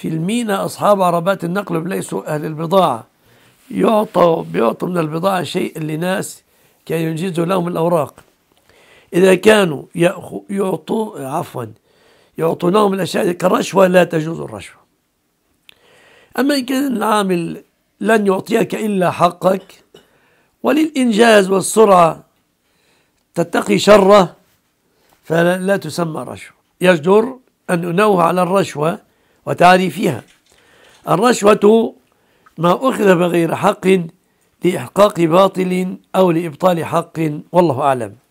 في المينا أصحاب عربات النقل ليسوا أهل البضاعة يعطوا بيعطوا من البضاعة شيء لناس كي ينجزوا لهم الأوراق إذا كانوا يعطوا عفوا يعطونهم الأشياء كرشوة لا تجوز الرشوة أما إن كان العامل لن يعطيك إلا حقك وللإنجاز والسرعة تتقي شره فلا تسمى رشوة يجدر أن أنوه على الرشوة وتعريفها الرشوة ما أخذ بغير حق لإحقاق باطل أو لإبطال حق والله أعلم